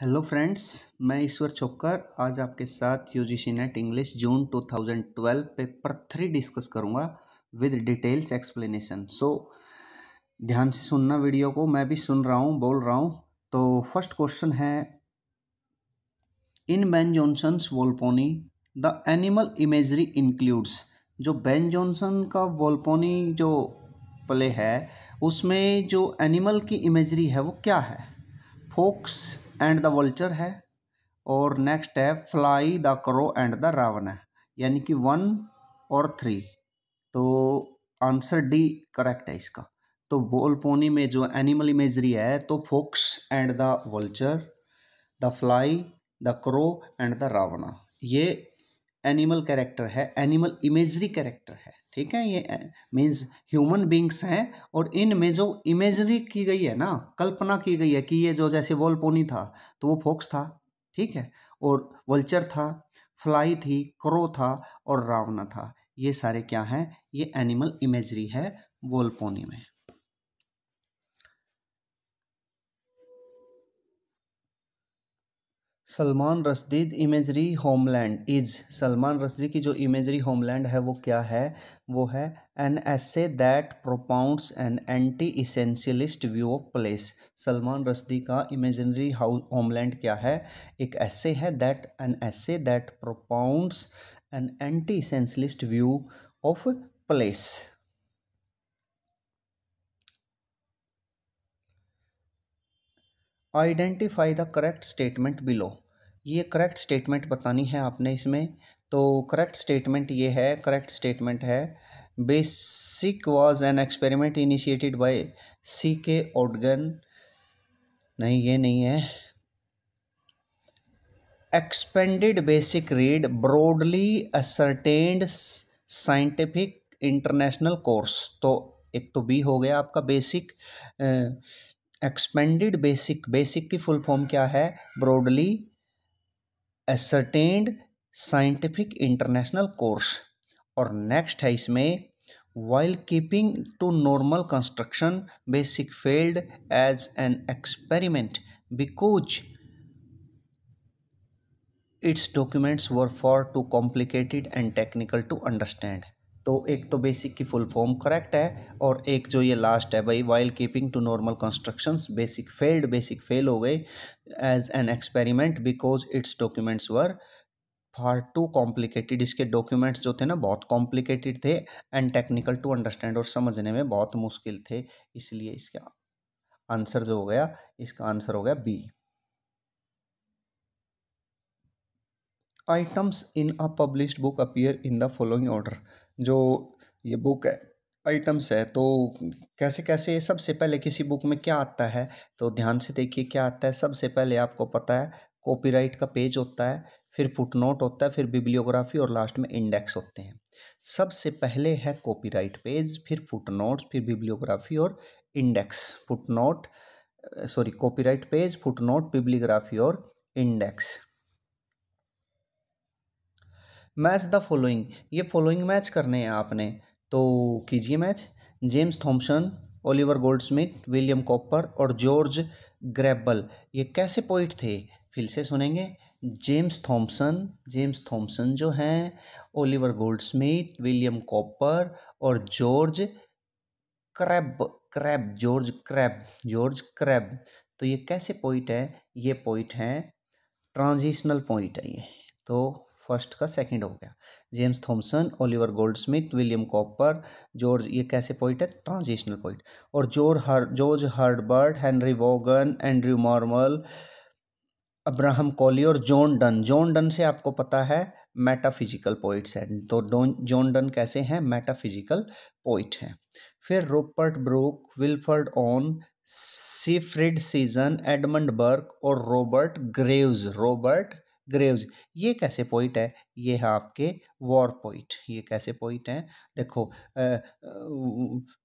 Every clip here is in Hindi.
हेलो फ्रेंड्स मैं ईश्वर छोकर आज आपके साथ U G C NET English June 2012 paper three discuss करूँगा विद डिटेल्स एक्सप्लेनेशन सो ध्यान से सुनना वीडियो को मैं भी सुन रहा हूँ बोल रहा हूँ तो फर्स्ट क्वेश्चन है in Ben Jonson's Volpone the animal imagery includes जो बैन जॉनसन का वोल्पोनी जो प्ले है उसमें जो एनिमल की इमेजरी है वो क्या है फोक्स एंड द वल्चर है और नेक्स्ट है fly the crow and the raven है यानी कि वन और थ्री तो आंसर डी करेक्ट है इसका तो बोल पोनी में जो एनिमल इमेजरी है तो fox and the vulture the fly the crow and the raven ये एनिमल कैरेक्टर है एनिमल इमेजरी कैरेक्टर है ठीक है ये मीन्स ह्यूमन बींग्स हैं और इनमें जो इमेजरी की गई है ना कल्पना की गई है कि ये जो जैसे वॉलपोनी था तो वो फोक्स था ठीक है और वल्चर था फ्लाई थी क्रो था और रावना था ये सारे क्या हैं ये एनिमल इमेजरी है वॉलपोनी में Salman Rushdie imagery homeland is Salman Rushdie की जो इमेजरी होमलैंड है वो क्या है वो है an essay that propounds an anti essentialist view of place Salman Rushdie का इमेजनरी हाउस होमलैंड क्या है एक ऐसे है that an a that propounds an anti essentialist view of place identify the correct statement below ये करेक्ट स्टेटमेंट बतानी है आपने इसमें तो करेक्ट स्टेटमेंट ये है करेक्ट स्टेटमेंट है BASIC was an experiment initiated by C K ओडगन नहीं ये नहीं है expanded basic read broadly ascertained scientific international course तो एक तो बी हो गया आपका बेसिक एक्सपेंडेड बेसिक बेसिक की फुल फॉर्म क्या है broadly ascertained scientific international course और नेक्स्ट है इसमें while keeping to normal construction BASIC failed as an experiment because it's documents were far too complicated and technical to understand तो एक तो बेसिक की फुल फॉर्म करेक्ट है और एक जो ये लास्ट है भाई while keeping to normal constructions basic failed basic fail हो गए as an experiment because it's documents were far too complicated इसके डॉक्यूमेंट्स जो थे ना बहुत कॉम्प्लिकेटेड थे एंड टेक्निकल टू अंडरस्टैंड और समझने में बहुत मुश्किल थे इसलिए इसका आंसर जो हो गया इसका आंसर हो गया B items in a published book appear in the following order जो ये बुक आइटम्स है तो कैसे कैसे सबसे पहले किसी बुक में क्या आता है तो ध्यान से देखिए क्या आता है सबसे पहले आपको पता है कॉपीराइट का पेज होता है फिर फुटनोट होता है फिर बिब्लियोग्राफी और लास्ट में इंडेक्स होते हैं सबसे पहले है कॉपीराइट पेज फिर फुटनोट्स फिर बिब्लियोग्राफी और index footnote sorry copyright page footnote bibliography और इंडेक्स मैच द फॉलोइंग ये फॉलोइंग मैच करने हैं आपने तो कीजिए match James Thompson Oliver Smith William Cowper और जॉर्ज ग्रैबल ये कैसे पोइट थे फिर से सुनेंगे जेम्स थॉम्पसन जेम्स थॉम्पसन जो हैं ओलिवर स्मिथ विलियम कॉपर और George Crabbe Crabbe George Crabbe George Crabbe तो ये कैसे पॉइंट है ये पॉइंट हैं ट्रांजिशनल पॉइंट है ये तो फर्स्ट का सेकंड हो गया James Thomson Oliver Smith William Cowper George ये कैसे पॉइंट है ट्रांजिशनल पॉइंट और जोर हर George Herbert Henry Vaughan Andrew Marvell Abraham Cowley और जॉन डन जॉन डन से आपको पता है मेटाफिजिकल पोइट्स हैं तो जॉन डन कैसे हैं मेटाफिजिकल पोइट हैं फिर Rupert Brooke Wilfred Owen Siegfried Sassoon Edmund Burke और रॉबर्ट ग्रेव्स रॉबर्ट ग्रेव्स ये कैसे पॉइंट है ये है आपके वॉर पॉइंट ये कैसे पॉइंट हैं देखो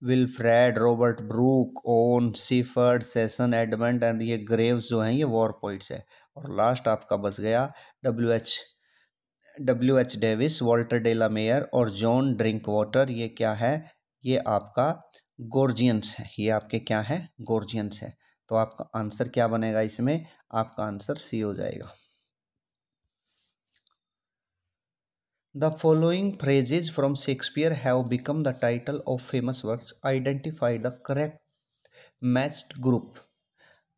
Wilfred Robert Brooke Owen Siegfried Sassoon Edmund and ये ग्रेव्स जो हैं ये वॉर पॉइंट्स है और लास्ट आपका बस गया W H W H Davies Walter de la Mare और जॉन ड्रिंक वाटर ये क्या है ये आपका गोर्जियंस है ये आपके क्या है गोर्जियंस है तो आपका आंसर क्या बनेगा इसमें आपका आंसर सी हो जाएगा the following phrases from Shakespeare have become the title of famous works. Identify the correct matched group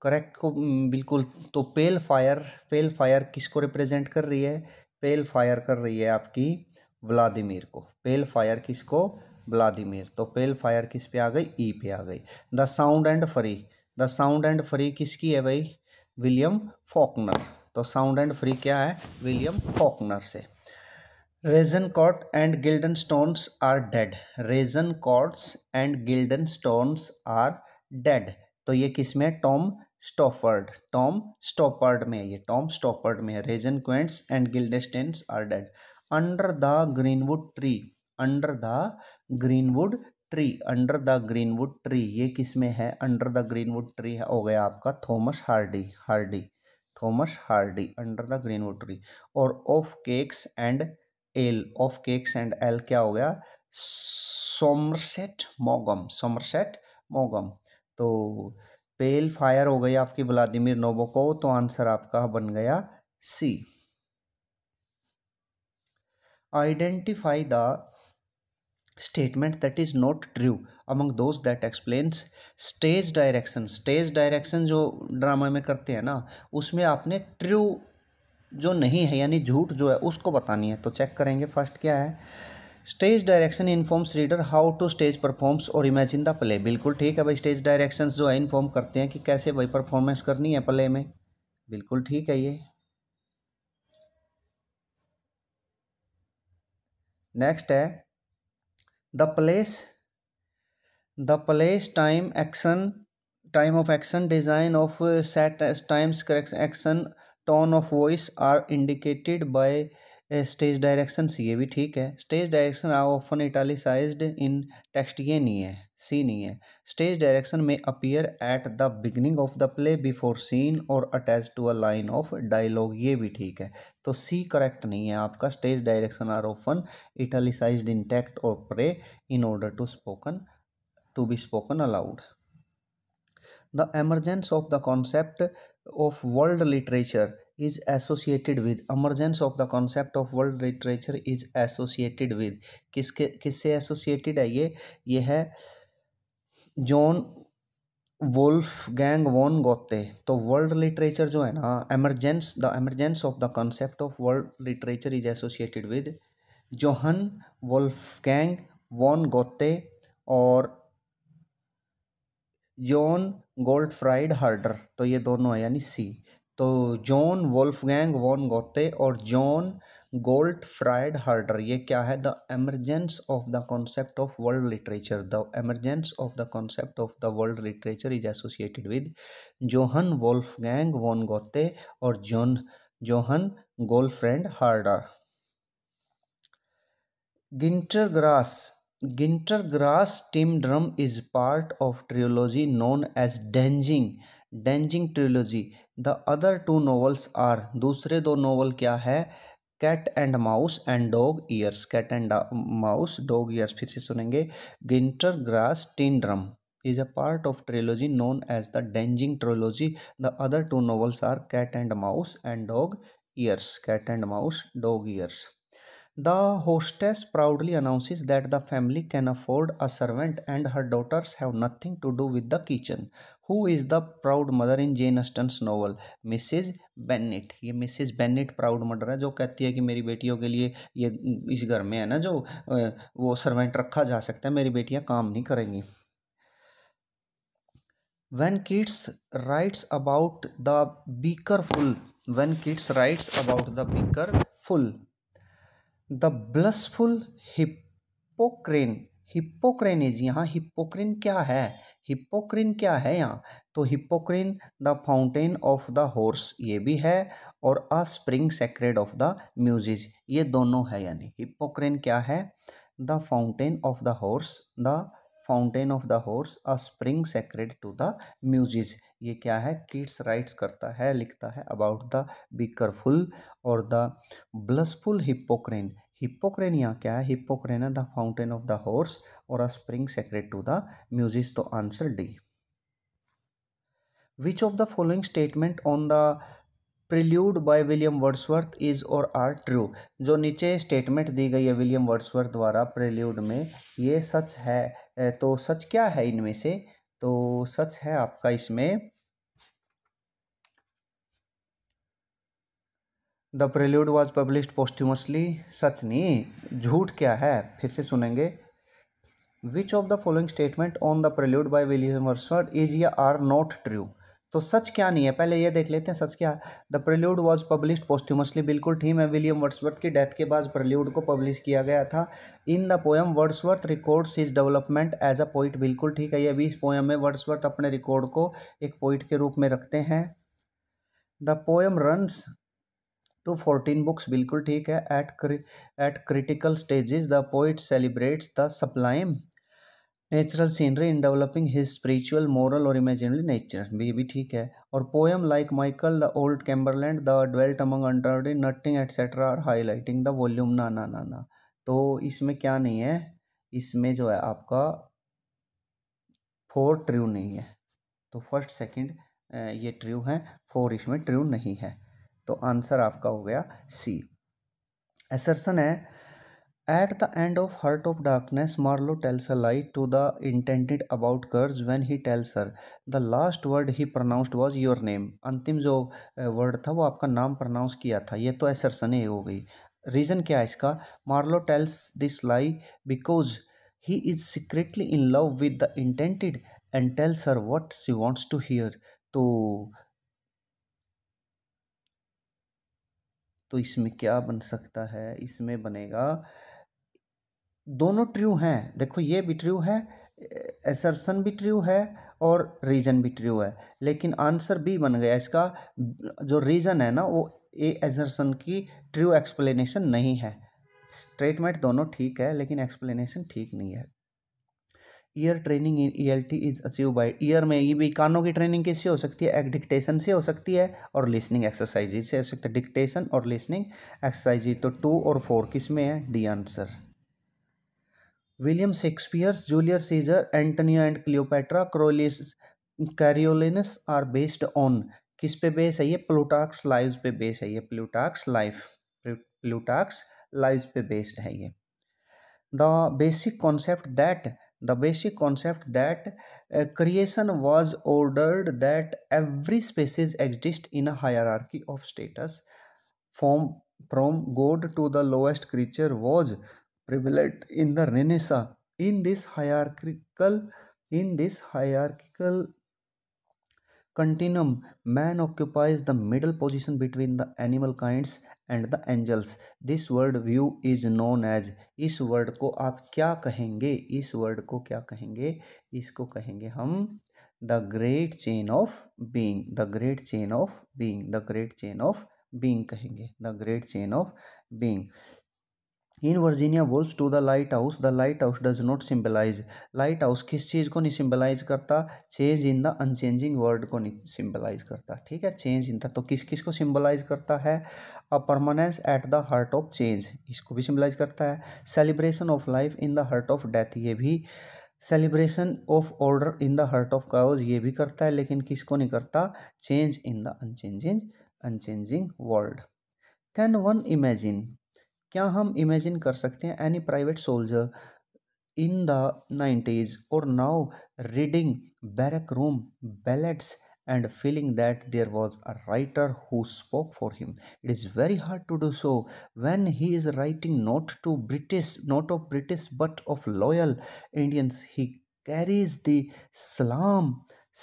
correct को बिल्कुल तो पेल फायर पेल फायर किस को रिप्रेजेंट कर रही है पेल फायर कर रही है आपकी व्लादिमिर को पेल फायर किस को व्लादिमिर तो पेल फायर किस पे आ गई ई e पे आ गई the sound and fury the sound and fury किसकी है भाई विलियम फॉकनर तो साउंड एंड फ्री क्या है विलियम फॉकनर से Rosencrantz and Guildenstern are dead Rosencrantz and Guildenstern are dead तो ये किस में टॉम स्टॉफर्ड टॉम स्टॉपर्ड में ये टॉम स्टॉपर्ड में है Rosencrantz and Guildenstern are dead under the greenwood tree under the greenwood tree under the greenwood tree ये किस में है अंडर द ग्रीनवुड ट्री हो गया आपका Thomas Hardy Hardy Thomas Hardy under the greenwood tree और of cakes and ale of cakes and ale क्या हो गया सोमरसेट मोगम सोमरसेट मोगम तो पेल फायर हो गई आपकी व्लादिमिर नोबोकोव तो आंसर आपका बन गया C identify the statement that is not true among those that explains stage direction stage direction जो ड्रामा में करते हैं ना उसमें आपने ट्रू जो नहीं है यानी झूठ जो है उसको बतानी है तो चेक करेंगे फर्स्ट क्या है stage direction informs reader how to stage performs और इमेजिन द प्ले बिल्कुल ठीक है भाई स्टेज डायरेक्शन जो है इन्फॉर्म करते हैं कि कैसे भाई परफॉर्मेंस करनी है प्ले में बिल्कुल ठीक है ये नेक्स्ट है the place the place time action time of action design of set times action tone of voice are indicated by stage directions ये भी ठीक है stage direction are often italicise in text ये नहीं है सी नहीं है स्टेज डायरेक्शन में appear at the beginning of the play before scene और attach to a line of dialogue ये भी ठीक है तो सी करेक्ट नहीं है आपका stage direction are often italicise in text और pray in order to spoken to be spoken aloud the emergence of the concept of world literature is associated with emergence of the concept of world literature is associated with किसके किससे associated है ये ये है जॉन वोल्फ गैंग वॉन गोते तो वर्ल्ड लिटरेचर जो है ना emergence the emergence of the concept of world literature is associated with Johann Wolfgang von Goethe और जॉन गोल्ड फ्राइड हार्डर तो ये दोनों है यानी सी तो जॉन वोल्फगैंग वॉन गोते और जॉन गोल्ड फ्राइड हार्डर ये क्या है the emergence of the concept of world literature the emergence of the concept of the world literature is associated with Johann Wolfgang von Goethe और John Johann Gottfried Herder Gunter Grass Gintergrass Tim Drum is part of trilogy known as Danging Danging trilogy. The other two novels are दूसरे दो novel क्या है Cat and Mouse and Dog Years Cat and Mouse Dog Years फिर से सुनेंगे Gunter Grass Tin Drum is a part of trilogy known as the Danging trilogy. The other two novels are Cat and Mouse and Dog Ears. Cat and Mouse, Dog Ears. The hostess proudly announces that the family can afford a servant and her daughters have nothing to do with the kitchen who is the proud mother in Jane Austen's novel Mrs Bennet ये मिसिज बेनिट प्राउड मदर है जो कहती है कि मेरी बेटियों के लिए ये इस घर में है ना जो वो सर्वेंट रखा जा सकता है मेरी बेटियाँ काम नहीं करेंगी when Keats writes about the beaker full when Keats writes about the beaker full the blissful Hippocrene Hippocrene is यहाँ हिप्पोक्रेन क्या है हिप्पोक्रेन क्या है यहाँ तो Hippocrene the fountain of the horse ये भी है और a spring sacred of the Muses ये दोनों है यानी हिप्पोक्रेन क्या है the fountain of the horse the fountain of the horse a spring sacred to the Muses ये क्या है किड्स राइट्स करता है लिखता है अबाउट द बीकरफुल और द ब्लसफुल हिप्पोक्रेन हिप्पोक्रेनिया क्या है हिप्पोक्रेना the fountain of the horse और a spring sacred to the Muses तो answer D which of the following statement on the Prelude by William Wordsworth is और आर ट्रू जो नीचे स्टेटमेंट दी गई है विलियम वर्ड्सवर्थ द्वारा प्रिल्यूड में ये सच है तो सच क्या है इनमें से तो सच है आपका इसमें the Prelude was published posthumously सच नहीं झूठ क्या है फिर से सुनेंगे which of the following statement on the Prelude by William Wordsworth is या आर नॉट ट्रू तो सच क्या नहीं है पहले ये देख लेते हैं सच क्या the Prelude was publish posthumously बिल्कुल ठीक है विलियम वर्ड्सवर्थ की डेथ के बाद प्रेल्यूड को पब्लिश किया गया था in the poem Wordsworth records his development as a poet बिल्कुल ठीक है ये भी इस पोएम में वर्ड्सवर्थ अपने रिकॉर्ड को एक पोइट के रूप में रखते हैं the poem runs to fourteen books बिल्कुल ठीक है at at critical stages the poet celebrates the sublime natural scenery in developing his spiritual moral और इमेजिनरी नेचर ये भी ठीक है और poem like Michael the old Cumberland the dwelt among untrodden nutting etcetera are highlighting the volume ना ना ना ना तो इसमें क्या नहीं है इसमें जो है आपका फोर ट्र्यू नहीं है तो फर्स्ट सेकेंड ये ट्र्यू है फोर इसमें ट्रू नहीं है तो आंसर आपका हो गया सी एसरसन है at the end of Heart of Darkness Marlow tells a lie to the Intended about Kurtz when he tells her the last word he pronounced was your name अंतिम जो वर्ड था वो आपका नाम प्रोनाउंस किया था ये तो एसरसन ही हो गई रीज़न क्या है इसका Marlow tells this lie because he is secretly in love with the Intended and tells her what she wants to hear तो तो इसमें क्या बन सकता है इसमें बनेगा दोनों ट्रू हैं देखो ये भी ट्रू है एसरसन भी ट्रू है और रीजन भी ट्रू है लेकिन आंसर बी बन गया इसका जो रीजन है ना वो ए एजर्सन की ट्रू एक्सप्लेनेशन नहीं है स्टेटमेंट दोनों ठीक है लेकिन एक्सप्लेनेशन ठीक नहीं है ear training in ELT is achieve by ear में ये भी कानों की ट्रेनिंग किससे हो सकती है एक डिक्टेशन से हो सकती है और लिसनिंग एक्सरसाइज से हो सकता है डिक्टेशन और लिसनिंग एक्सरसाइज तो टू और फोर किस में है D answer William Shakespeare's Julius Caesar Antonio and Cleopatra Coriolanus Coriolanus are based on किस पे बेस है ये प्लूटाक्स लाइव पे बेस है ये प्लूटाक्स लाइफ प्लूटाक्स लाइव पे बेस्ड है ये the basic concept that the basic concept that uh, creation was ordered that every species exists in a hierarchy of status from from god to the lowest creature was prevalent in the renaissance in this hierarchical in this hierarchical continuum man occupies the middle position between the animal kinds and the angels this world view is known as इस वर्ड को आप क्या कहेंगे इस वर्ड को क्या कहेंगे इसको कहेंगे हम the great chain of being the great chain of being the great chain of being कहेंगे the great chain of being in Virginia Woolf's to the Lighthouse the lighthouse does not symbolise lighthouse किस चीज़ को नहीं सिंबलाइज करता change in the unchanging world को नहीं सिंबलाइज करता ठीक है चेंज इन द तो किस किस को सिंबलाइज करता है a permanence at the heart of change इसको भी सिंबलाइज करता है celebration of life in the heart of death ये भी celebration of order in the heart of chaos ये भी करता है लेकिन किसको नहीं करता change in the unchanging unchanging world can one imagine क्या हम इमेजिन कर सकते हैं any private soldier in the nineties और now reading barrack room ballads and feeling that there was a writer who spoke for him it is very hard to do so when he is writing not to British not of British but of loyal Indians he carries the सलाम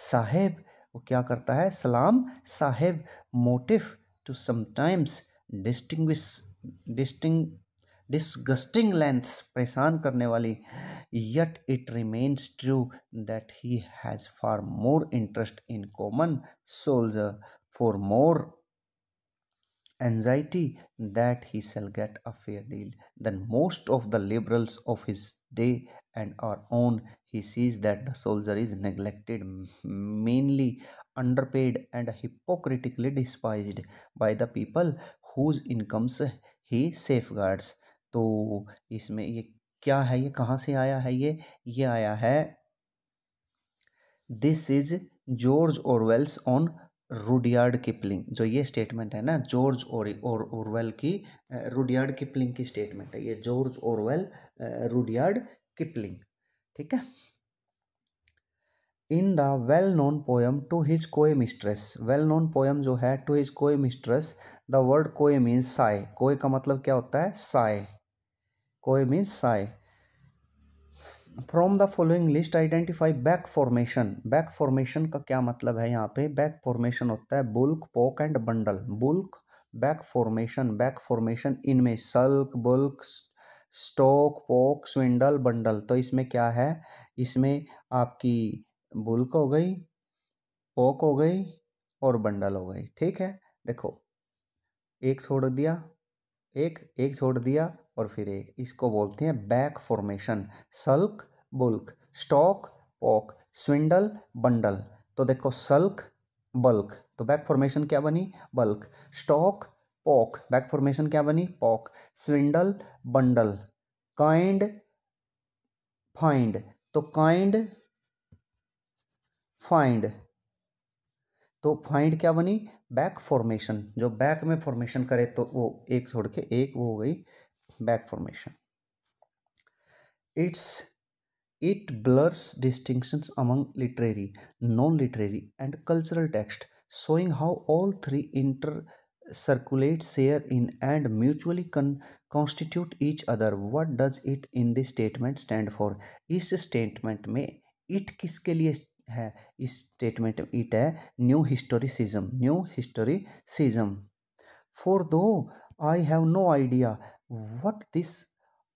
साहेब वो क्या करता है सलाम साहेब motive to sometimes distinct Disgusting lengths, lengths परेशान करने वाली yet it remains true that he has far more interest in common soldier for more anxiety that he shall get a fair deal than most of the liberals of his day and our own he sees that the soldier is neglected mainly underpaid and hypocritically despised by the people whose incomes he safeguards तो इसमें ये क्या है ये कहाँ से आया है ये ये आया है this is George Orwell's on Rudyard Kipling जो ये स्टेटमेंट है ना जॉर्ज और ओरवेल की रूडियार्ड किपलिंग की स्टेटमेंट है ये जॉर्ज ओरवेल रूडियार्ड किपलिंग ठीक है in the well known poem to his coy mistress well known poem जो है to his coy mistress the word coy means shy coy का मतलब क्या होता है shy coy means shy from the following list identify back formation back formation का क्या मतलब है यहाँ पे बैक फॉर्मेशन होता है bulk poke and bundle bulk back formation back formation इनमें सल्क बुल्क स्टोक पोक स्विंडल बंडल तो इसमें क्या है इसमें आपकी बुल्क हो गई पोक हो गई और बंडल हो गई ठीक है देखो एक छोड़ दिया एक एक छोड़ दिया और फिर एक इसको बोलते हैं back formation sulk bulk stock pock swindle bundle तो देखो सल्क बल्क तो बैक फॉर्मेशन क्या बनी bulk stock pock back formation क्या बनी pock swindle bundle kind find तो काइंड फाइंड तो फाइंड क्या बनी बैक फॉर्मेशन जो बैक में फॉर्मेशन करे तो वो एक छोड़ के एक वो हो गई back formation it's it blurs distinctions among literary non literary and cultural text showing how all three intercirculate share in and mutually con constitute each other what does it in this statement stand for इस स्टेटमेंट में इट किसके लिए है इस स्टेटमेंट इट है new historicism new historicism for though I have no idea what this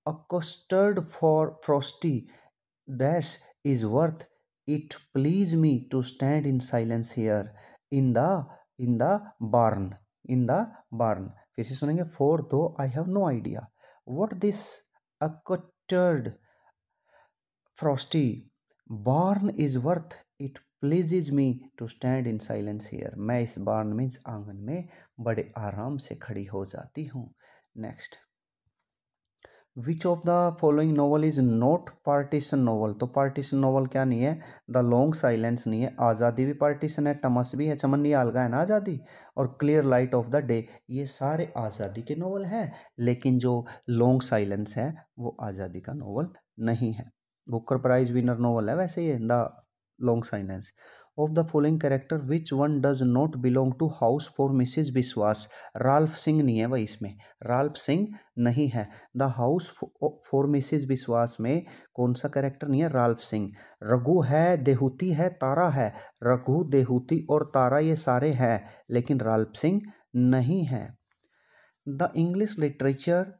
accustomed for frosty dash is worth it please me to stand in silence here in the in the barn in the barn फिर से सुनेंगे for though I have no idea what this accustomed frosty barn is worth it pleases me to stand in silence here मैं इस बार मीन्स आंगन में बड़े आराम से खड़ी हो जाती हूँ next which of the following novel is not partition novel तो पार्टीशन नॉवल क्या नहीं है द लॉन्ग साइलेंस नहीं है आज़ादी भी पार्टीशन है टमस भी है चमन अलगा है ना आज़ादी और clear light of the day ये सारे आज़ादी के नॉवल हैं लेकिन जो लॉन्ग साइलेंस है वो आज़ादी का नॉवल नहीं है बुकर प्राइज विनर नॉवल है वैसे ये the long silence of the following character which one does not belong to house for Mrs Biswas Ralph Singh नहीं है भाई इसमें राल्फ सिंह नहीं है द हाउस फॉर मिसिज विश्वास में कौन सा कैरेक्टर नहीं है राल्फ सिंह रघु है देहूती है तारा है रघु देहूती और तारा ये सारे हैं लेकिन राल्फ सिंह नहीं है the English literature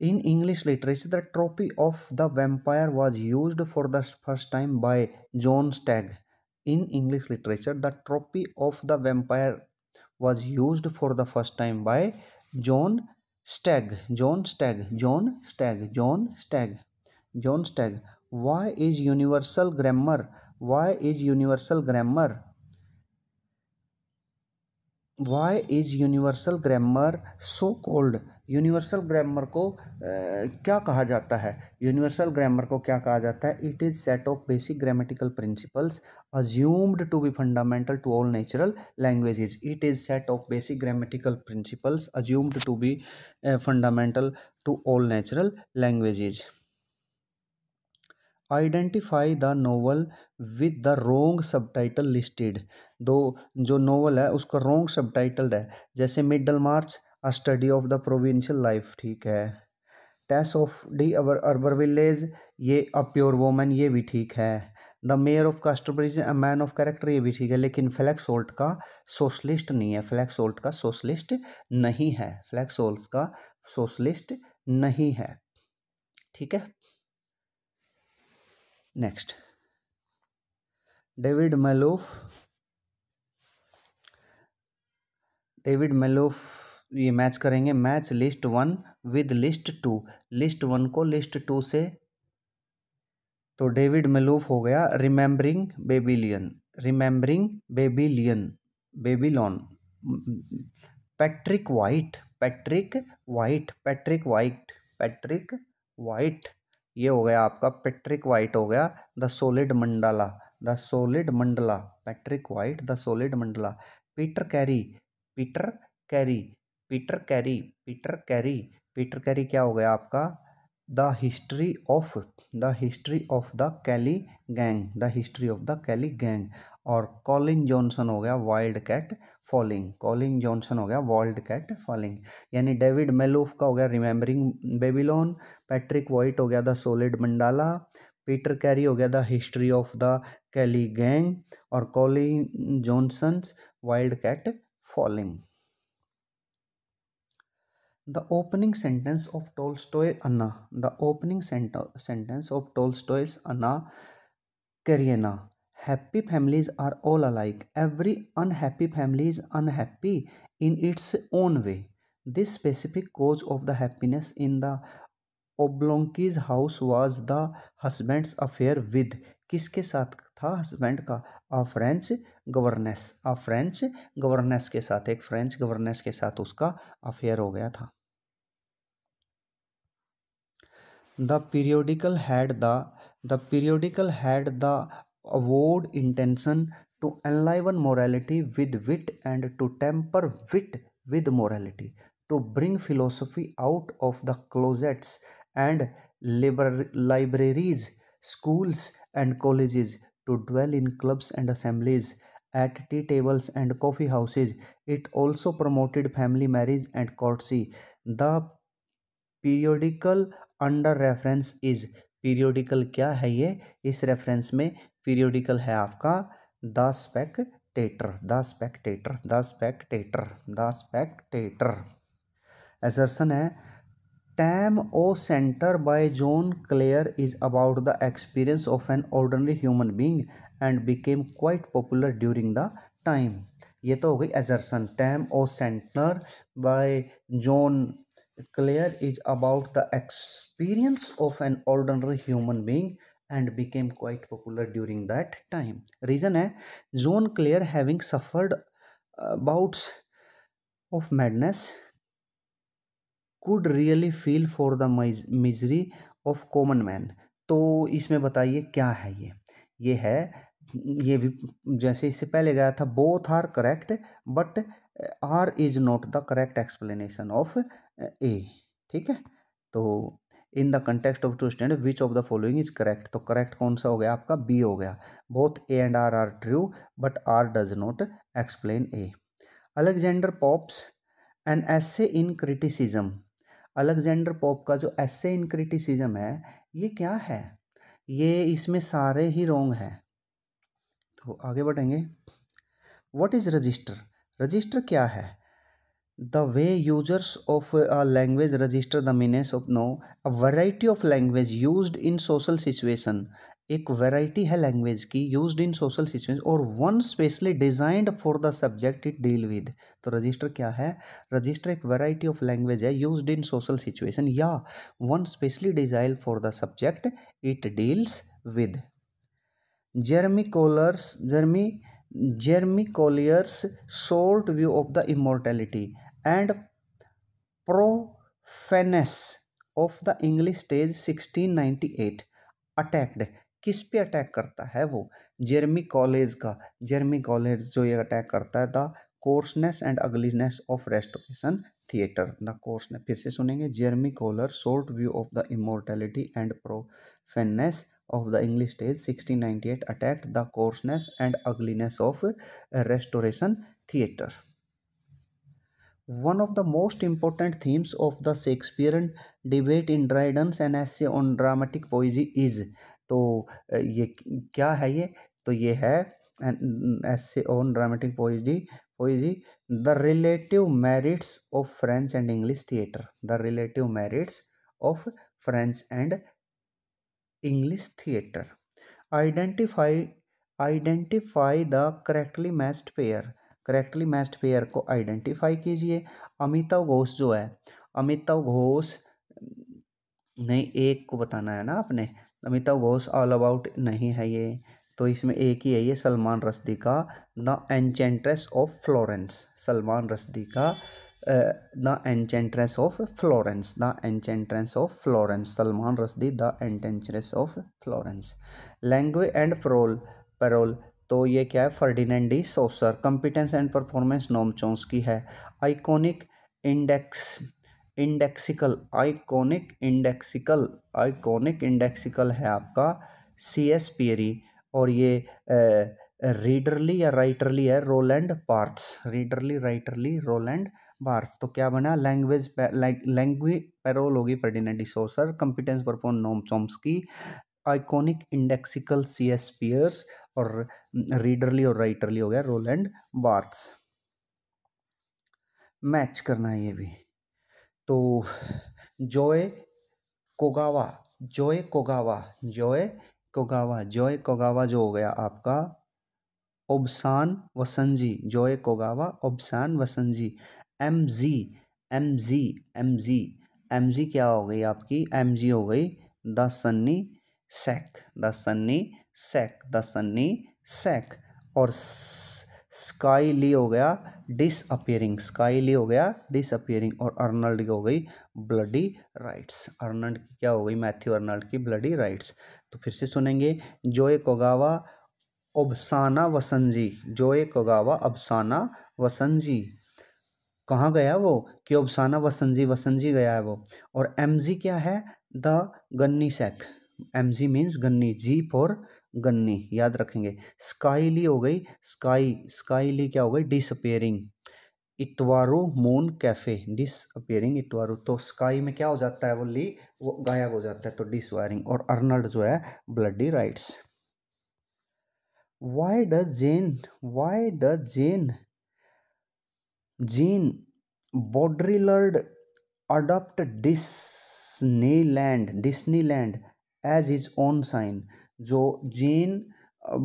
In English literature, the trophy of the vampire was used for the first time by John Stagg. In English literature, the trophy of the vampire was used for the first time by John Stagg. John Stagg. John Stagg. John Stagg. John Stagg. Why is universal grammar? Why is universal grammar? Why is universal grammar so called? Universal grammar को आ, क्या कहा जाता है यूनिवर्सल ग्रामर को क्या कहा जाता है it is set of basic grammatical principles assumed to be fundamental to all natural languages it is set of basic grammatical principles assumed to be fundamental to all natural languages identify the novel with the wrong subtitle listed दो जो नोवल है उसका रोंग सब टाइटल है जैसे Middlemarch a study of the provincial life ठीक है Tess of d'Urbervilles ये अ प्योर वोमन ये भी ठीक है the mayor of Casterbridge is a man of character ये भी ठीक है लेकिन फ्लैक्स ओल्ट का सोशलिस्ट नहीं है फ्लैक्स ओल्ट का सोशलिस्ट नहीं है फ्लैक्स होल्ट का सोशलिस्ट नहीं है ठीक है next David Malouf David Malouf ये मैच करेंगे match list one with list two list one को लिस्ट टू से तो डेविड मलूफ हो गया remembering Babylon remembering Babylon Babylon Patrick White Patrick White Patrick White Patrick White ये हो गया आपका पैट्रिक वाइट हो गया the solid mandala the solid mandala Patrick White the solid mandala Peter Carey Peter Carey Peter Carey Peter Carey Peter carry क्या हो गया आपका the history of the history of the Kelly gang the history of the Kelly gang और कॉलिन जॉनसन हो गया wild cat falling Colin Johnson हो गया वाइल्ड कैट फॉलिंग यानी डेविड मेलोफ का हो गया रिमेंबरिंग बेबीलोन पैट्रिक वाइट हो गया the solid mandala Peter Carey हो गया the history of the Kelly gang और Colin Johnson's wild cat falling the opening sentence of Tolstoy Anna the opening sentence of Tolstoy Anna Karenina happy families are all alike every unhappy family is unhappy in its own way this specific cause of the happiness in the Oblonskys house was the husband affair with किसके साथ था हस्बैंड का a French governess a French governess के साथ एक फ्रेंच गवर्नेस के साथ उसका अफेयर हो गया था the periodical had the the periodical had the avowed intention to enliven morality with wit and to temper wit with morality to bring philosophy out of the closets and libraries schools and colleges to dwell in clubs and assemblies at tea tables and coffee houses it also promoted family marriage and courtesy the periodical under reference is periodical क्या है ये इस रेफरेंस में पीरियोडिकल है आपका the spectator the spectator the spectator the spectator Edgerson है Tam o' Shanter by John Clare is about the experience of an ordinary human being and became quite popular during the time ये तो हो गई Edgerson Tam o' Shanter by John Claire is about the experience of an ordinary human being and became quite popular during that time. Reason है John Clare having suffered uh, bouts of madness could really feel for the misery of common man. तो इसमें बताइए क्या है ये ये है ये भी जैसे इससे पहले गया था both are correct but R is not the correct explanation of A ठीक है तो in the context of to stand which of the following is correct तो करेक्ट कौन सा हो गया आपका बी हो गया both A and R are true but R does not explain A Alexander Pope's an essay in criticism Alexander Pope का जो एसे इन क्रिटिसिज्म है ये क्या है ये इसमें सारे ही रोंग है तो आगे बढ़ेंगे वट इज़ रजिस्टर रजिस्टर क्या है the way users of a language register the means of no a variety of language use in social situation एक वेराइटी है लैंग्वेज की यूज इन सोशल सिचुएशन और one specially designed for the subject it deal with तो रजिस्टर क्या है रजिस्टर एक वेराइटी ऑफ लैंग्वेज है यूज इन सोशल सिचुएशन या one specially design for the subject it deals with Jeremy Collier's Jeremy Jeremy Collier's short view of the of and profaneness of the English stage English stage 1698 attacked किस पे अटैक करता है वो जेरमी कॉलेज का जेरमी कॉलेज जो ये अटैक करता है the coarseness and ugliness of restoration theatre the coarseness फिर से सुनेंगे Jeremy Collier short view of the immortality and profaneness of the English stage 1698 attacked the coarseness and ugliness of Restoration theater One of the most important themes of the Shakespearean debate in Dryden's an essay on dramatic poesy is तो ये क्या है ये तो ये है essay on dramatic poesy poesy the relative merits of French and English theater the relative merits of French and English theatre identify identify the correctly matched pair correctly matched pair को आइडेंटिफाई कीजिए अमिताव घोष जो है अमिताव घोष नहीं एक को बताना है ना आपने अमिताव घोष ऑल अबाउट नहीं है ये तो इसमें एक ही है ये सलमान रसदी का the enchantress of Florence Salman Rushdie का the uh, the of Florence the the of Florence Salman Rushdie the the of Florence florence and parole parole तो ये क्या है Ferdinand de Saussure competence and performance Noam की है iconic index indexical iconic indexical iconic indexical है आपका सी एस पियरी और ये रीडरली uh, या राइटरली है Roland Barthes readerly writerly Roland Barthes तो क्या बना लैंग्वेज लैंग्वेज पैरोल होगी फर्डिनेंडी डिसोसर कॉम्पिटेंस परफोन नोम की iconic indexical C S Peirce और रीडरली और राइटरली हो गया रोलैंड बार्थ्स मैच करना है ये भी तो जोए कोगावा जोए कोगावा जोए कोगावा जोए कोगावा जो हो गया आपका Obasan Vassanji Joy Kogawa Obasan Vassanji M G M G M G M G क्या हो गई आपकी एम जी हो गई the gunny sack the gunny sack the gunny sack और स्काई ली हो गया डिसअपियरिंग स्काई ली हो गया डिसअपियरिंग और अर्नल्ड की हो गई ब्लडी राइट्स अर्नल्ड की क्या हो गई मैथ्यू अर्नल्ड की ब्लडी राइट्स तो फिर से सुनेंगे जोए कोगावा ओबसाना वसंजी जोए कोगावा अबसाना वसंजी कहाँ गया वो क्योबसाना वसंजी वसंजी गया है वो और एम जी क्या है the gunny sack M G means gunny G for gunny याद रखेंगे स्काईली हो गई स्काई स्काईली क्या हो गई डिसअपेयरिंग इतवारो मून कैफ़े डिसअपेयरिंग इतवारो तो स्काई में क्या हो जाता है वो ली वो गायब हो जाता है तो डिसवायरिंग और अर्नल्ड जो है ब्लडी राइट्स वाई ड जेन वाई ड जेन Jean Baudrillard adopt Disneyland Disneyland as his own sign जो जीन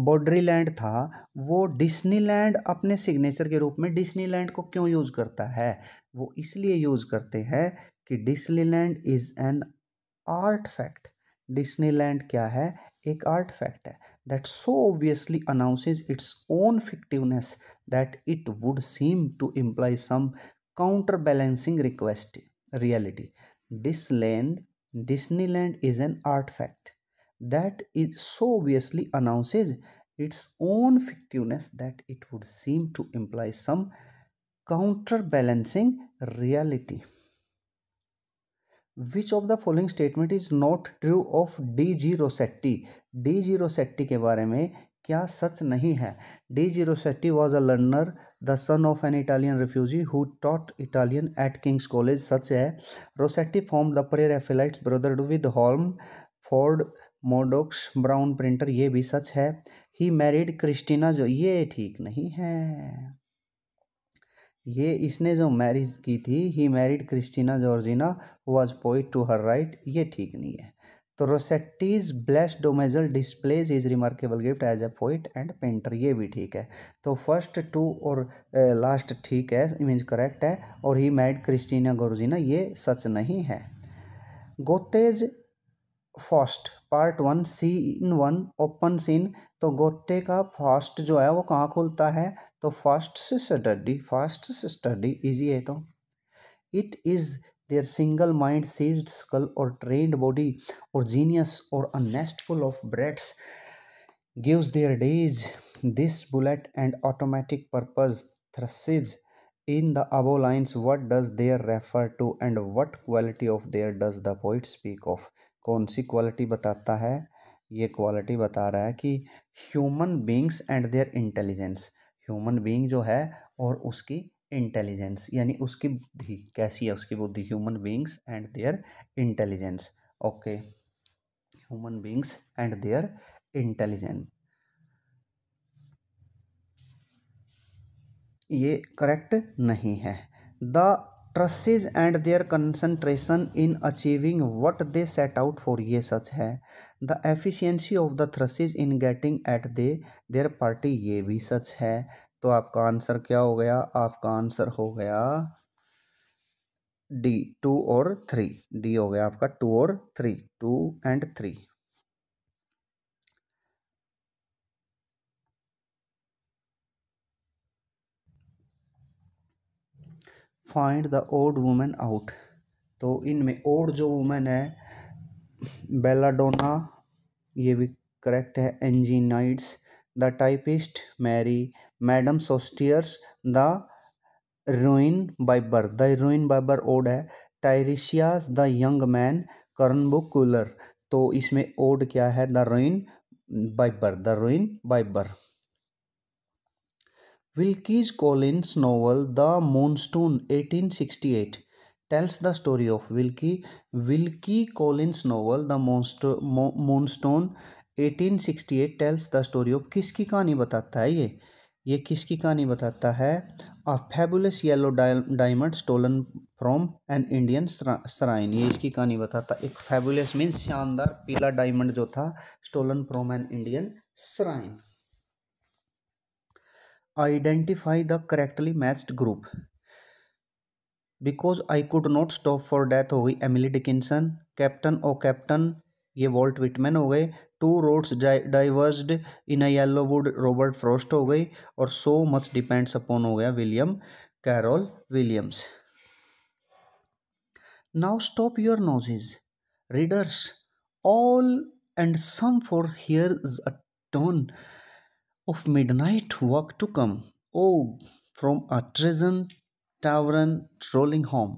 बॉड्रीलैंड था वो डिस्नीलैंड अपने सिग्नेचर के रूप में डिस्नीलैंड को क्यों यूज़ करता है वो इसलिए यूज़ करते हैं कि Disneyland is an artefact Disneyland क्या है एक आर्ट फैक्ट है that so obviously announces its own fictiveness that it would seem to imply some counterbalancing request reality. Disneyland, Disneyland is an artifact that it so obviously announces its own fictiveness that it would seem to imply some counterbalancing reality. Which of the following statement is not true of D.G. Rossetti? D.G. Rossetti के बारे में क्या सच नहीं है D G Rossetti was a learner the son of an Italian refugee who taught Italian at King's College सच है Rossetti formed the Pre-Raphaelite brotherhood with Holman Ford Madox Brown painter ये भी सच है ही मैरिड क्रिस्टीना जो ये ठीक नहीं है ये इसने जो मैरिज की थी he married Christina Georgina was poet to her right ये ठीक नहीं है तो रोसेट्टीज ब्लैश डोमेजल displays is remarkable gift as a poet and painter ये भी ठीक है तो फर्स्ट टू और लास्ट ठीक है इमेज करेक्ट है और ही मैड क्रिस्टीना गोरुजिना ये सच नहीं है Goethe's Faust part one scene one open scene तो गोटे का फर्स्ट जो है वो कहाँ खुलता है तो Faust's study Faust's study easy है तो it is their single mind seized skull or trained body or genius or a nestful of brats gives their days this bullet and automatic purpose thrusts in the above lines what does their refer to and what quality of their does the poet speak of कौन सी क्वालिटी बताता है ये क्वालिटी बता रहा है कि human beings and their intelligence human being जो है और उसकी इंटेलिजेंस यानी उसकी बुद्धि कैसी है उसकी बुद्धि human beings and their intelligence okay human beings and their intelligence ये करेक्ट नहीं है the thrusts and their concentration in achieving what they set out for ये सच है the efficiency of the thrusts in getting at they their party ये भी सच है तो आपका आंसर क्या हो गया आपका आंसर हो गया डी टू और थ्री डी हो गया आपका टू और three two and three find the old women out तो इनमें ओल्ड जो वुमेन है बेलाडोना ये भी करेक्ट है एंजीनाइट्स the typist Marie madam Sosostris the रोइन बाइबर द रोइन बाइबर ओड है Tiresias the young man carbuncular तो इसमें ओड क्या है द रोइन बाइबर द रोइन बाइबर Wilkie's Collins novel the Moonstone 1868 tells the story of Wilkie Wilkie Collins novel The Monster Mo, Moonstone 1868 tells the story of किसकी कहानी बताता है ये ये किसकी कहानी बताता है a fabulous yellow diamond stolen from an Indian shrine ये इसकी कहानी बताता एक फेबुलस मीन्स शानदार पीला डायमंड जो था stolen from an Indian shrine identify the correctly matched group because I could not stop for death हो गई Emily Dickinson captain O captain ये वॉल्ट विटमैन हो गए two roads diverged in a wood Robert Frost हो गई और सो मच डिपेंड्स अपॉन हो गया William Carol Williams now stop your noses readers all and some for here is a tone of midnight walk to come O from a Trojan tavern trolling home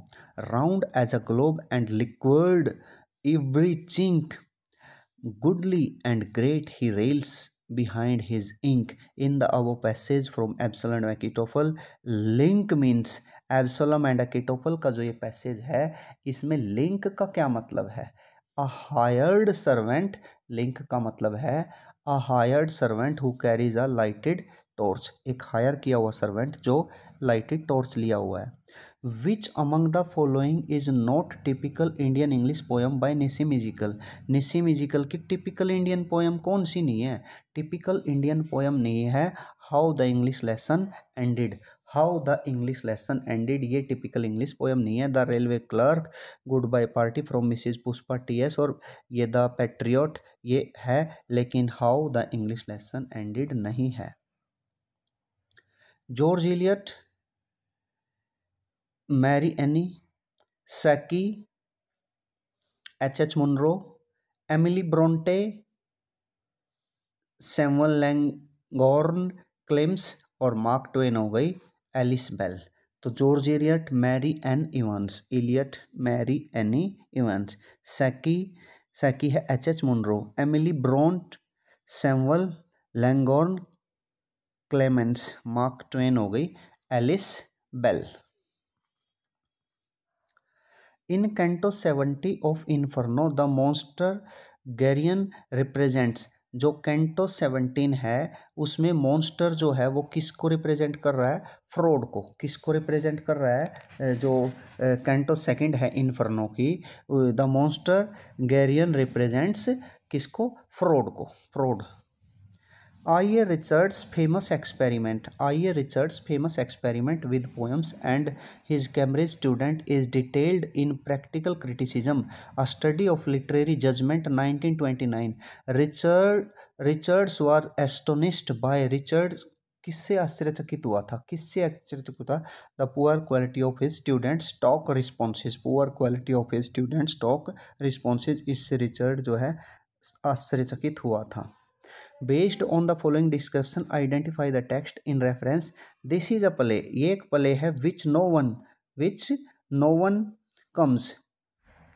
round as a globe and liquored every chink Goodly and great he rails behind his ink in the above passage from Absalom and Achitophel link means Absalom and Achitophel का जो ये पैसेज है इसमें लिंक का क्या मतलब है अ हायर्ड सर्वेंट लिंक का मतलब है a hired servant who carries a lighted torch एक हायर किया हुआ सर्वेंट जो लाइटेड टॉर्च लिया हुआ है which among the following is not typical Indian English poem by Nissim Ezekiel Nissim Ezekiel की टिपिकल इंडियन पोएम कौन सी नहीं है टिपिकल इंडियन पोएम नहीं है how the English lesson ended how the English lesson ended ये टिपिकल इंग्लिश पोएम नहीं है the railway clerk good goodbye party from Mrs Pushpa T S और ये द पेट्रियट ये है लेकिन how the English lesson ended नहीं है George Eliot Mary Anne Saki H H Munro Emily Bronte Samuel Langhorne Clemens और मार्क ट्वेन हो गई एलिस बेल तो George Eliot Mary Ann Evans Eliot Mary Anne Evans Saki Saki है H H Munro Emily Bronte Samuel Langhorne Clemens Mark Twain हो गई Ellis Bell in canto seventy of Inferno, the monster Geryon represents जो कैंटो सेवनटीन है उसमें मॉन्स्टर जो है वो किसको रिप्रेजेंट कर रहा है फ्रॉड को किसको रिप्रेजेंट कर रहा है जो कैंटो सेकंड है इन्फर्नो की द मॉन्स्टर गैरियन रिप्रेजेंट्स किसको फ्रॉड को fraud I A Richards famous experiment I A Richards famous experiment with poems and his Cambridge student is detailed in practical criticism a study of literary judgement 1929 Richard Richards was astonished by Richard किससे आश्चर्यचकित हुआ था किससे आश्चर्यचकित था the poor quality of his students talk responses poor quality of his student stock responses इससे रिचर्ड जो है आश्चर्यचकित हुआ था based on the following description identify the text in reference this is a play ये एक प्ले है which no one which no one comes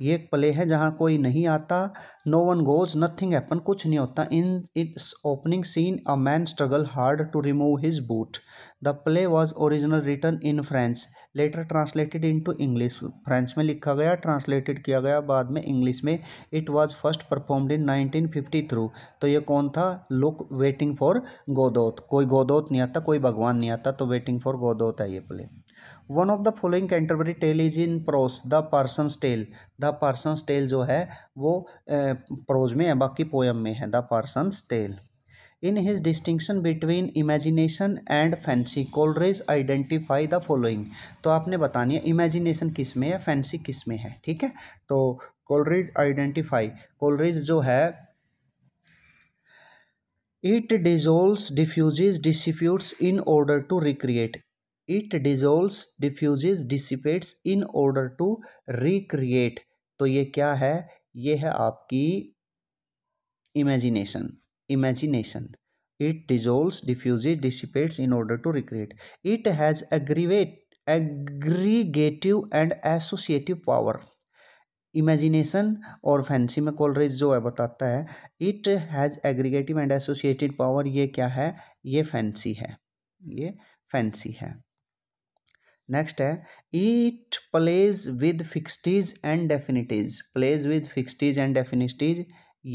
ये एक प्ले है जहाँ कोई नहीं आता no one goes nothing happen कुछ नहीं होता in its opening scene a man struggle hard to remove his boot the play was original written in French later translated in to English French में लिखा गया ट्रांसलेटेड किया गया बाद में इंग्लिश में it was first performed in nineteen fifty three तो ये कौन था लुक वेटिंग फॉर गोदोत कोई गोदोत नहीं आता कोई भगवान नहीं आता तो वेटिंग फॉर गोदोत है ये play one of the following Canterbury tale is in prose the Parson's tale the Parson's tale जो है वो प्रोज में है बाकी पोएम में है the Parson's tale in his distinction between imagination and fancy Coleridge identify the following तो आपने बतानी है इमेजिनेशन किस में है फैंसी किस में है ठीक है तो कोलरेज आइडेंटिफाई कोलरेज जो है it dissolve diffuse distributes in order to recreate it dissolves diffuses dissipates in order to recreate तो ये क्या है ये है आपकी imagination imagination it dissolves diffuses dissipates in order to recreate it has aggravate aggregative and associative power imagination और फैंसी में कॉलरेज जो है बताता है it has aggregative and associative power ये क्या है ये फैंसी है ये फैंसी है नेक्स्ट है it plays with fixities and definites plays with fixities and definites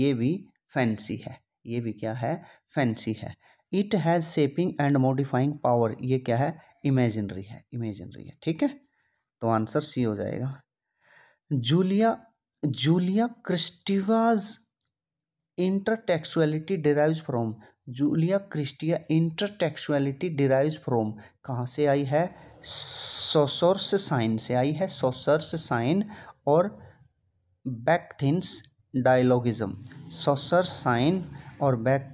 ये भी फैंसी है ये भी क्या है फैंसी है it has shaping and modifying power ये क्या है इमेजिनरी है इमेजिनरी है ठीक है तो आंसर सी हो जाएगा Julia Julia Kristeva's intertextuality derives from Julia Kristeva intertextuality derives from कहाँ से आई है सोसोर्स साइन से आई है सोसर्स साइन और बैकथिन्स डायलॉगिज्म सोसर्स साइन और बैक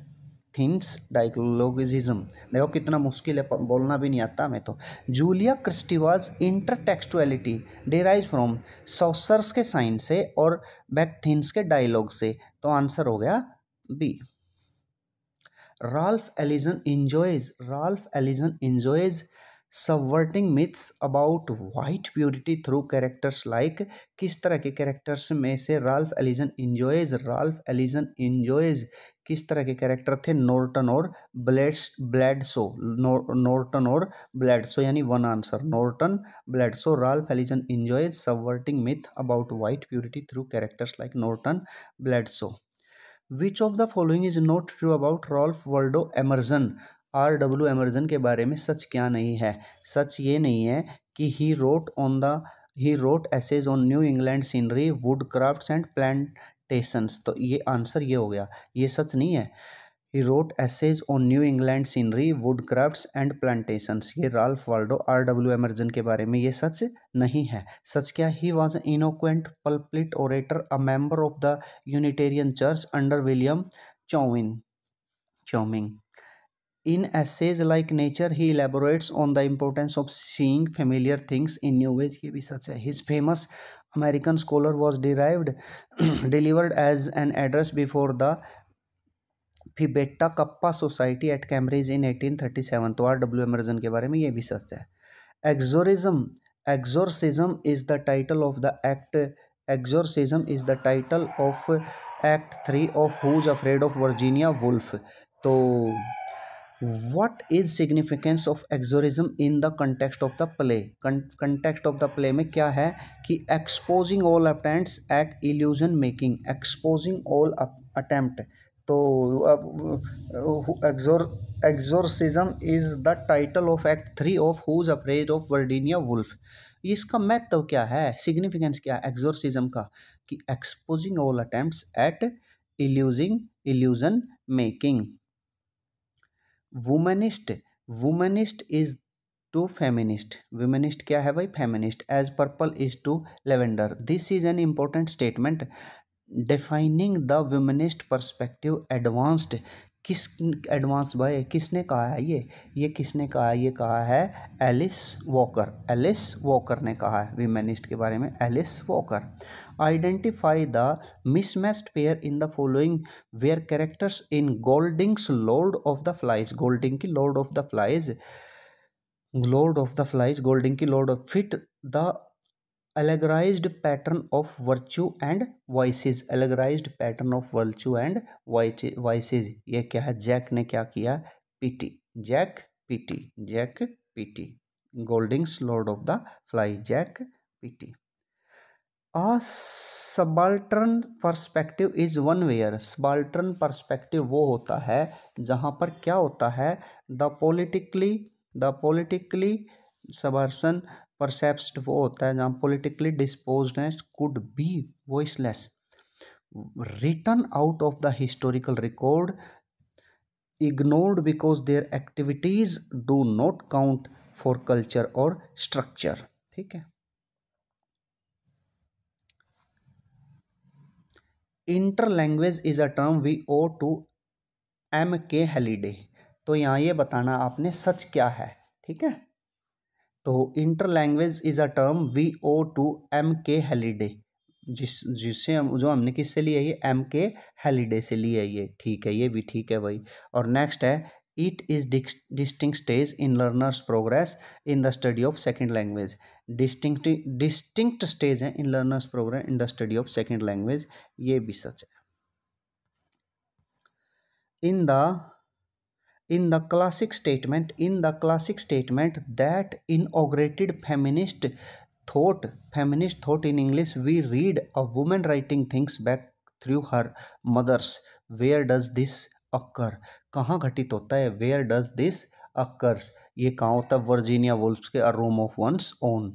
डायलॉगिज्म देखो कितना मुश्किल है बोलना भी नहीं आता मैं तो जूलिया क्रिस्टिवाज इंटरटेक्सुअलिटी डेराइज फ्रॉम सोसर्स के साइन से और बैक के डायलॉग से तो आंसर हो गया B Ralph Ellison enjoys Ralph Ellison enjoys subverting myths about white purity through characters like किस तरह के कैरेक्टर्स में से Ralph Ellison enjoys Ralph Ellison enjoys किस तरह के कैरेक्टर थे नॉर्टन और ब्लेड्स ब्लैडसो नॉर्टन और ब्लैडसो यानी one answer Norton Bledsoe Ralph Ellison enjoys subverting myth about white purity through characters like Norton Bledsoe which of the following is not true about Ralph Waldo Emerson R W Emerson के बारे में सच क्या नहीं है सच ये नहीं है कि he wrote on the he wrote essays on New England scenery woodcraft and plantations तो ये आंसर ये हो गया ये सच नहीं है he wrote essays on New England scenery woodcrafts and plantations ये Ralph Waldo R W Emerson के बारे में ये सच नहीं है सच क्या he was eloquent pulpit orator a member of the Unitarian church under William चौविन Channing in essays like nature he elaborates on the importance of seeing familiar things in new age ये भी सच है his famous American scholar was derived delivered as an address before the Phi Beta Kappa Society at Cambridge in eighteen thirty seven तो आर डब्ल्यू एमरजन के बारे में ये भी सच है exorcism exorcism is the title of the act exorcism is the title of act three of who's afraid of Virginia Woolf तो what is significance of exorism in the context of the play context of the play में क्या है कि exposing all attempts at illusion making exposing all attempt तो exor exorcism is the title of act three of who's afraid of Virginia Woolf इसका महत्व क्या है सिग्निफिकेंस क्या है exorcism का कि exposing all attempts at illusion illusion making womanist womanist is to feminist womanist क्या है भाई feminist as purple is to lavender this is an important statement defining the womanist perspective advanced किस एडवांस बाय किसने कहा है ये ये किसने कहा ये कहा है एलिस वॉकर एलिस वॉकर ने कहा है विमेनिस्ट के बारे में Alice Walker identify the mismatched pair in the following where characters in Golding's Lord of the Flies Golding की Lord of the Flies Lord of the Flies Golding की Lord of fit the allegorized pattern of virtue and vices allegorized pattern of virtue and vices ये क्या है जैक ने क्या किया piety Jack piety Jack piety Golding's Lord of the fly Jack piety a subaltern perspective is one where subaltern perspective वो होता है जहाँ पर क्या होता है the politically the politically subaltern perspective वो होता है जहाँ politically dispossessed could be voiceless written out of the historical record ignored because their activities do not count for culture और स्ट्रक्चर ठीक है interlanguage is a term we owe to M K Halliday तो यहाँ ये बताना आपने सच क्या है ठीक है तो interlanguage is a term we owe to M K Halliday जिस जिससे हम जो हमने किससे लिया ये एम के हेलीडे से लिया ये ठीक है ये भी ठीक है भाई और नेक्स्ट है it is distinct stage in learners progress in the study of second language distinct distinct stage है in learners progress in the study of second language ये भी सच है in the in the classic statement in the classic statement that inaugurated feminist thought feminist thought in English we read a women writing things back through her mothers where does this occur कहाँ घटित होता है वेयर डज दिस अक्कर्स ये कहाँ होता है वर्जीनिया वुल्फ के a room of one's own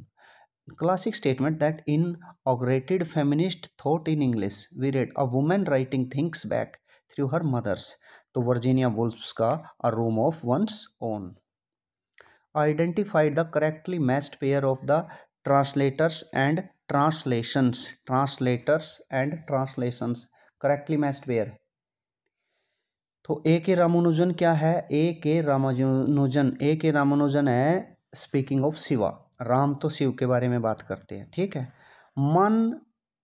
classic statement that inaugurated feminist thought in English we read a women writing things back through her mothers तो वर्जीनिया वुल्फ्स का a room of one's own identified the correctly matched pair of the translators and translations translators and translations correctly matched pair तो ए के रामानुजन क्या है ए के रामानुजन ए के रामानुजन है स्पीकिंग ऑफ शिवा राम तो शिव के बारे में बात करते हैं ठीक है मन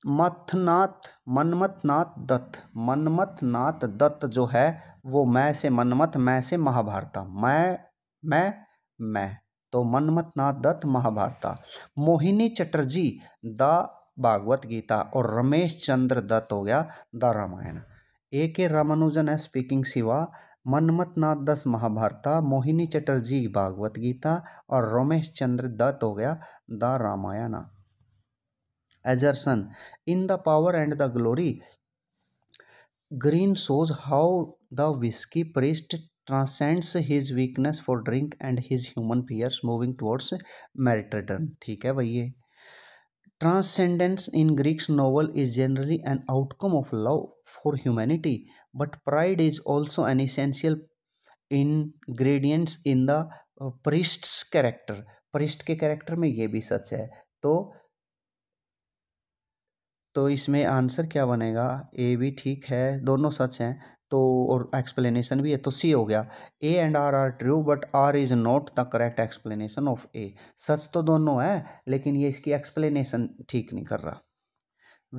मथनाथ मनमथनाथ दत्त मनमथनाथ दत्त जो है वो मैं से मनमत मैं से महाभारता मैं मैं मैं तो मनमथनाथ दत्त महाभारता मोहिनी चटर्जी द भागवत गीता और रमेश चंद्र दत्त हो गया द रामायण ए के रामानुजन है स्पीकिंग शिवा मनमथनाथ दस महाभारता मोहिनी चटर्जी भागवत गीता और रमेश चंद्र दत्त हो गया द रामायण एजरसन in the power and the glory Greene shows how the whisky priest transcends his weakness for drink and his human fears moving towards martyrdom ठीक है भैया transcendence in Greene's novel is generally an outcome of love for humanity but pride is also an essential ingredients in the priest's character priest के कैरेक्टर में ये भी सच है तो तो इसमें आंसर क्या बनेगा ए भी ठीक है दोनों सच हैं तो और एक्सप्लेनेशन भी है तो सी हो गया A and R are true but R is not the correct explanation of A सच तो दोनों है लेकिन ये इसकी एक्सप्लेनेशन ठीक नहीं कर रहा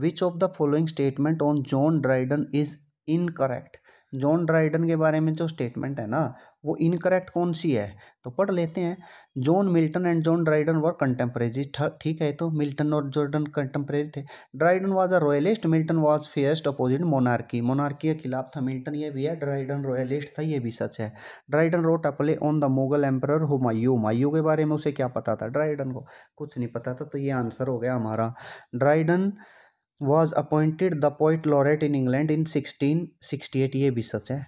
which of the following statement on John Dryden is incorrect John Dryden के बारे में जो स्टेटमेंट है ना वो इनकरेक्ट कौन सी है तो पढ़ लेते हैं John Milton and John Dryden were contemporary ठीक है तो मिल्टन और जॉर्डन कंटेम्प्रेरी थे Dryden was a royalist Milton was fiercely opposite monarchy monarchy के खिलाफ था मिल्टन ये भी है ड्राइडन रॉयलिस्ट था ये भी सच है Dryden wrote a play on the Mughal emperor Humayun मायू के बारे में उसे क्या पता था ड्राइडन को कुछ नहीं पता था तो ये आंसर हो गया हमारा Dryden was appointed the poet laureate in England in 1668 ये भी सच है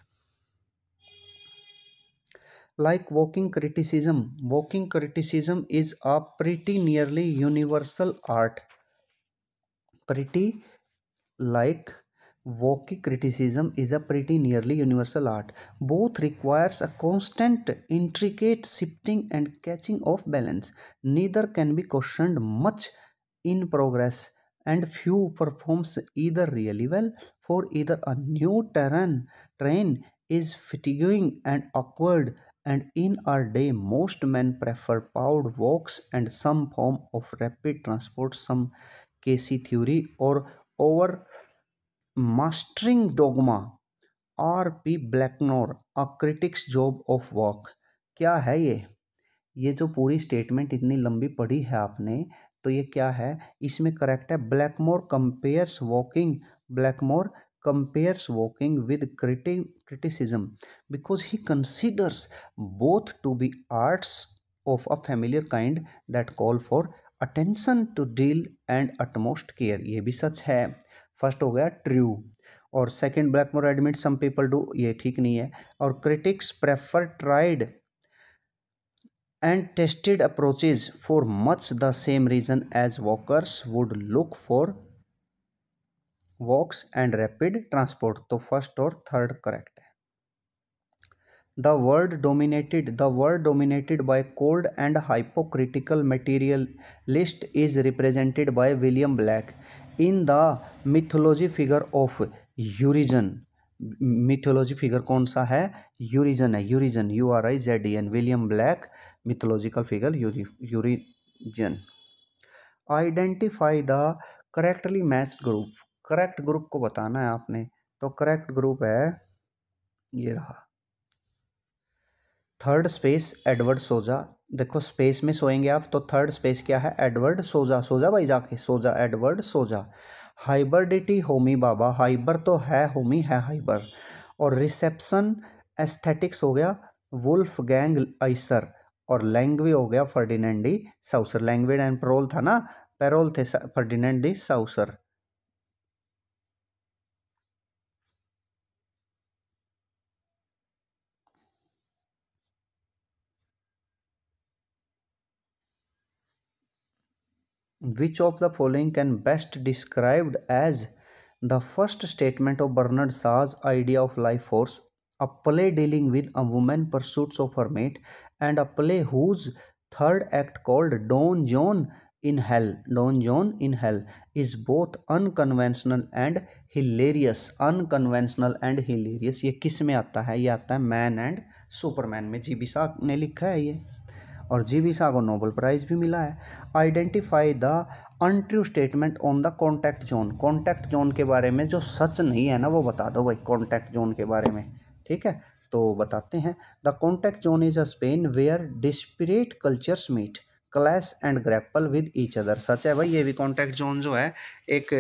like walking criticism walking criticism is a pretty nearly universal art pretty like walking criticism is a pretty nearly universal art both requires a constant intricate shifting and catching of balance neither can be questioned much in progress and few performs either really well for either a new terrain train is fatiguing and awkward and in our day most men prefer powered walks and some form of rapid transport some casey theory or over mastering dogma R P Blackmur a critic's job of work क्या है ये ये जो पूरी स्टेटमेंट इतनी लंबी पढ़ी है आपने तो ये क्या है इसमें करेक्ट है Blackmur compares walking Blackmur compares walking with criticism because he considers both to be arts of a familiar kind that call for attention to deal and utmost care ये भी सच है फर्स्ट हो गया ट्रू और second Blackmur admit some people do ये ठीक नहीं है और critics prefer tried and tested approaches for much the same reason as walkers would look for walks and rapid transport तो फर्स्ट और थर्ड करेक्ट है the world dominated the world dominated by cold and hypocritical materialist is represented by William Blake in the mythology figure of Urizen mythology figure कौन सा है यूरिजन है Urizen U R I Z N William Blake mythological figure Urizen identify the correctly match group correct group को बताना है आपने तो करेक्ट ग्रुप है ये रहा थर्ड स्पेस एडवर्ड सोजा देखो स्पेस में सोएंगे आप तो थर्ड स्पेस क्या है एडवर्ड सोजा सोजा भाई जाके सोजा एडवर्ड सोजा हाइबरडिटी होमी बाबा हाइबर तो है होमी है हाइबर और रिसेप्शन एस्थेटिक्स हो गया वुल्फ गैंग आइसर और लैंगवे हो गया Ferdinand de Saussure langue and parole था ना पेरोल थे Ferdinand de Saussure which of the following can best described as the first statement of bernard shaw's idea of life force a play dealing with a woman pursuits of her mate and a play whose third act called Don Juan in hell Don Juan in hell is both unconventional and hilarious unconventional and hilarious ये किस में आता है ये आता है मैन एंड सुपरमैन में जी बिसाक ने लिखा है ये और जी बिसा को नोबल प्राइज़ भी मिला है identify the untrue statement on the contact zone contact zone के बारे में जो सच नहीं है ना वो बता दो भाई कॉन्टैक्ट जोन के बारे में ठीक है तो बताते हैं the contact zone is a space where disparate cultures meet clash and grapple with each other सच है भाई ये भी कॉन्टैक्ट जोन जो है एक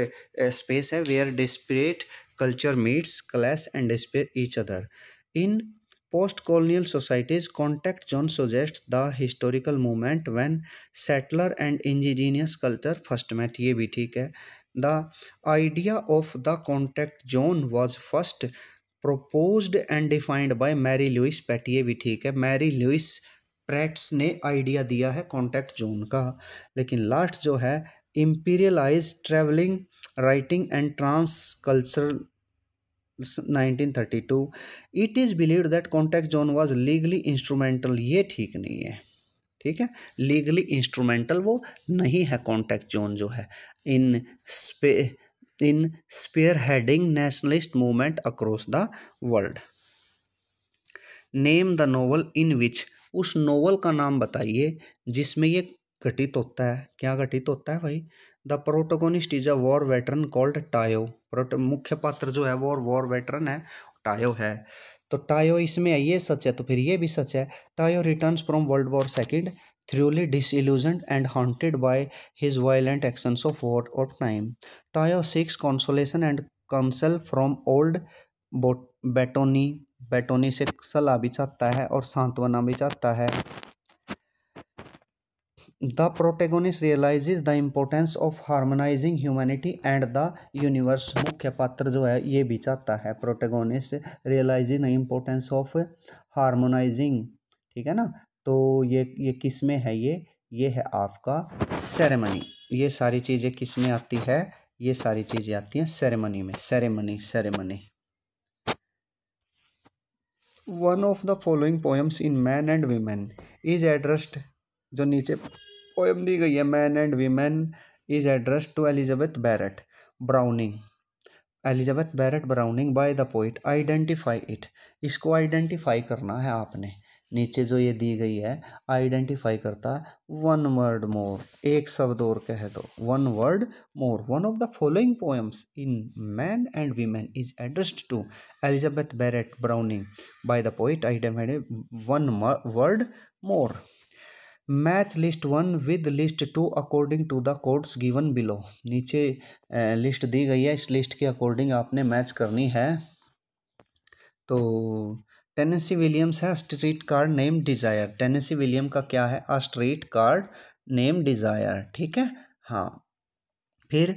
स्पेस है where disparate culture meets clash and despair each other in post colonial societies contact zone suggest the historical movement when settler and ingenious culture first met ये भी ठीक है the idea of the contact zone was first propose and defined by Mary Louise Pratt ये भी ठीक है मैरी लुइस प्रैट्स ने आइडिया दिया है कॉन्टैक्ट जोन का लेकिन लास्ट जो है imperial eyes travelling writing and trans culture 1932 it is believe that contact zone was legally instrumental ये ठीक नहीं है ठीक है लीगली इंस्ट्रूमेंटल वो नहीं है कॉन्टैक्ट जोन जो है इन स्पे in spearheading nationalist movement across the world. Name the novel in which उस नोवल का नाम बताइए जिसमें ये घटित होता है क्या घटित होता है भाई the protagonist is a war veteran called Tayo मुख्य पात्र जो है वो वॉर वेटरन है टायो है तो टायो इसमें ये सच है तो फिर ये भी सच है Tayo returns from world war second thoroughly disillusioned and haunted by his violent actions of war or time Tayo seeks consolation and counsel from old Betonie Betonie से सलाह भी चाहता है और सांत्वना भी चाहता है the protagonist realise the importance of harmonising humanity and the universe मुख्य पात्र जो है ये भी चाहता है protagonist realising the importance of harmonising ठीक है ना तो ये ये किस में है ये ये है आपका सेरेमनी ये सारी चीज़ें किस में आती है ये सारी चीज़ें आती हैं सेरेमनी में ceremony ceremony one of the following poems in man and women is addressed जो नीचे पोएम दी गई है man and women is addressed to Elizabeth Barrett Browning Elizabeth Barrett Browning by the poet identify it इसको आइडेंटिफाई करना है आपने नीचे जो ये दी गई है आइडेंटिफाई करता है वन वर्ड मोर एक शब्द और कह दो one word more one of the following poems in man and women is addressed to Elizabeth Barrett Browning by the poet identified one word more match list one with list two according to the codes given below नीचे लिस्ट दी गई है इस लिस्ट के अकॉर्डिंग आपने मैच करनी है तो टेनेसी विलियम्स है streetcar name desire Tennessee William का क्या है a streetcar name desire ठीक है हाँ फिर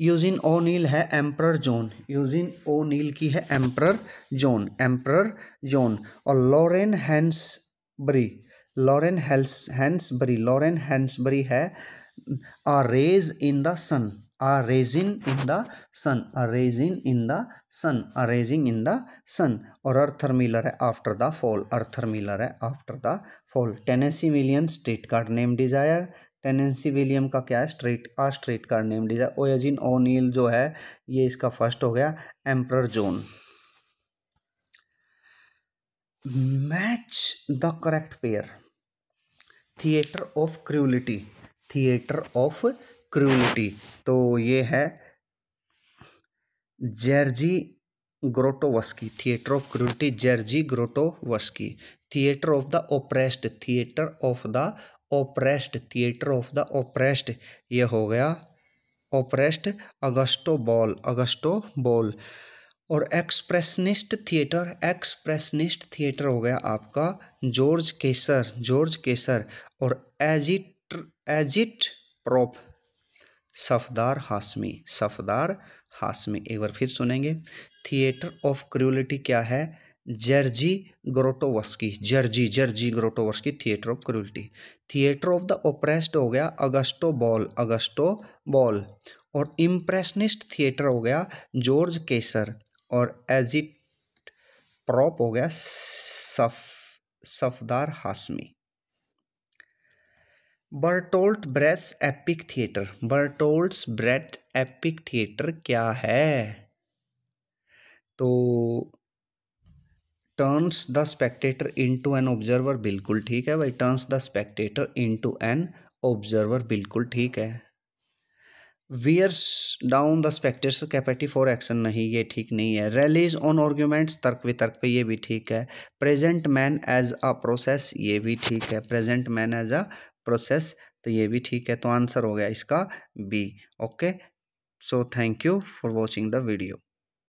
यूजिन ओ नील है emperor Jones Eugene O'Neill की है एम्प्रर जोन एम्प्रर जोन और लॉरेन हैंसबरी लॉरेन हेल्स हैंसबरी लॉरेन हैंसबरी है a raisin in the sun a raisin in the sun a raisin in the sun a raising in the sun और अर्थर मिलर है after the fall Arthur Miller है after the fall Tennessee William street का नेम डिजायर टेनेंसी विलियम का क्या है स्ट्रीट आ स्ट्रीट का नेम डिजायर ओयाजिन ओनील जो है ये इसका फर्स्ट हो गया emperor Jones match the correct pair theatre of cruelty theatre of cruelty तो ये है Jerzy Grotowski theatre of cruelty Jerzy Grotowski theatre of the oppressed theatre of the oppressed theatre of the oppressed ये हो गया oppressed Augusto Boal Augusto Boal और एक्सप्रेसनिस्ट थिएटर एक्सप्रेसनिस्ट थिएटर हो गया आपका जॉर्ज केसर जॉर्ज केसर और agit agit prop Safdar Hashmi Safdar Hashmi एक बार फिर सुनेंगे थिएटर ऑफ क्रियोलिटी क्या है Jerzy Grotowski Jerzy Jerzy Grotowski theatre of cruelty theatre of the oppressed हो गया अगस्टो बॉल अगस्टो बॉल और इम्प्रेशनिस्ट थिएटर हो गया जॉर्ज केसर और एजिट प्रॉप हो गया सफ Safdar Hashmi Bertolt Brecht's epic theatre Bertolt Brecht epic theatre क्या है तो turns the spectator into an observer बिल्कुल ठीक है भाई turns the spectator into an observer बिल्कुल ठीक है wears down the spectator capacity for action नहीं ये ठीक नहीं है रैलीज ऑन आर्ग्यूमेंट्स तर्क वितर्क पे ये भी ठीक है present man as a process ये भी ठीक है present man as a process तो ये भी ठीक है तो आंसर हो गया इसका B okay so thank you for watching the video